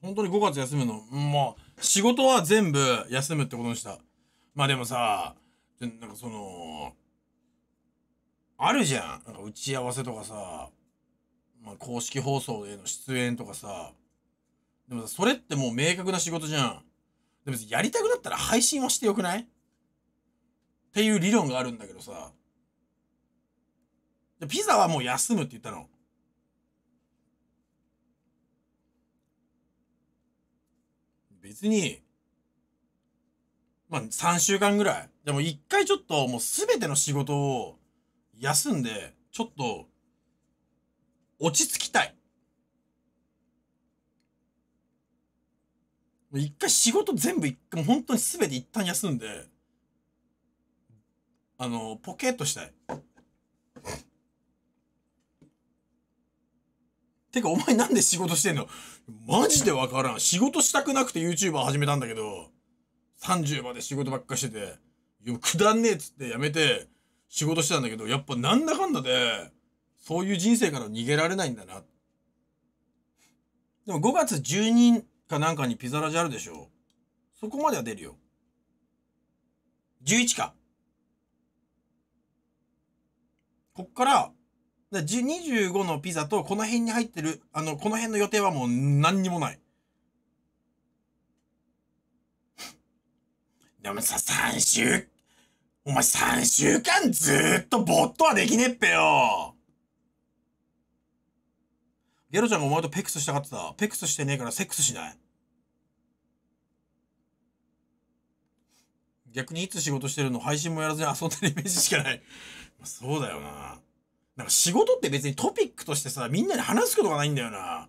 本当に5月休むの。まあ、仕事は全部休むってことにした。まあでもさ、なんかその、あるじゃん。なんか打ち合わせとかさ、まあ公式放送への出演とかさ。でもさ、それってもう明確な仕事じゃん。でもやりたくなったら配信はしてよくないっていう理論があるんだけどさ。ピザはもう休むって言ったの。別に、まあ、3週間ぐらい。でも一回ちょっともうすべての仕事を休んで、ちょっと、落ち着きたい。一回仕事全部一回、もう本当にすべて一旦休んで、あの、ポケッとしたい。てか、お前なんで仕事してんのマジでわからん。仕事したくなくて YouTuber 始めたんだけど、30まで仕事ばっかしてて、くだんねえっつってやめて、仕事してたんだけど、やっぱなんだかんだで、そういう人生から逃げられないんだな。でも5月12かなんかにピザラジあるでしょそこまでは出るよ。11か。こっから、だ25のピザとこの辺に入ってる、あの、この辺の予定はもう何にもない。でもさ、3週、お前3週間ずっとボッとはできねえっぺよ。ゲロちゃんがお前とペックスしたかってた。ペックスしてねえからセックスしない。逆にいつ仕事してるの配信もやらずに遊んでるイメージしかない。そうだよな。なんか仕事って別にトピックとしてさ、みんなで話すことがないんだよな。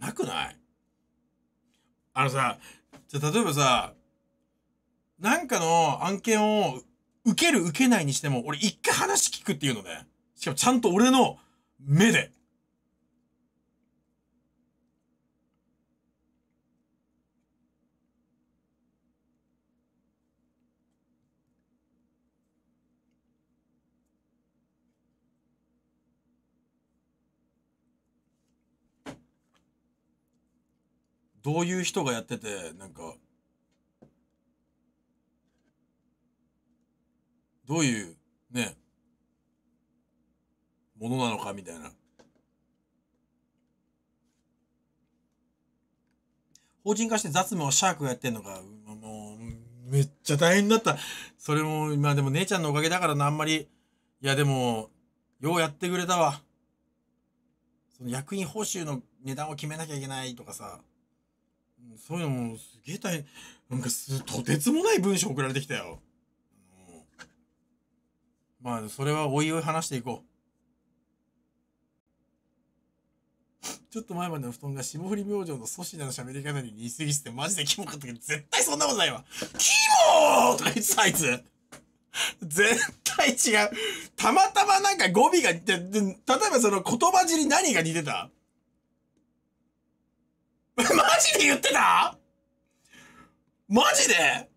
なくないあのさ、じゃ例えばさ、なんかの案件を受ける受けないにしても、俺一回話聞くっていうのね。しかもちゃんと俺の目で。どういう人がやってて、なんか、どういう、ね、ものなのかみたいな。法人化して雑務をシャークやってんのか、もう、めっちゃ大変だった。それも、まあでも姉ちゃんのおかげだからな、あんまり。いやでも、ようやってくれたわ。その役員報酬の値段を決めなきゃいけないとかさ。そういうのもすげえ大変、なんかす、とてつもない文章送られてきたよ。まあ、それはおいおい話していこう。ちょっと前までの布団が霜降り明星の粗品の喋り方に似すぎててマジでキモかったけど、絶対そんなことないわ。キモーとか言ってたあいつ。絶対違う。たまたまなんか語尾が、例えばその言葉尻何が似てたジで言ってたマジで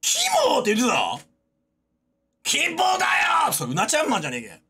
キモーって言ってたキモだよそれ、うなちゃんマンじゃねえけ。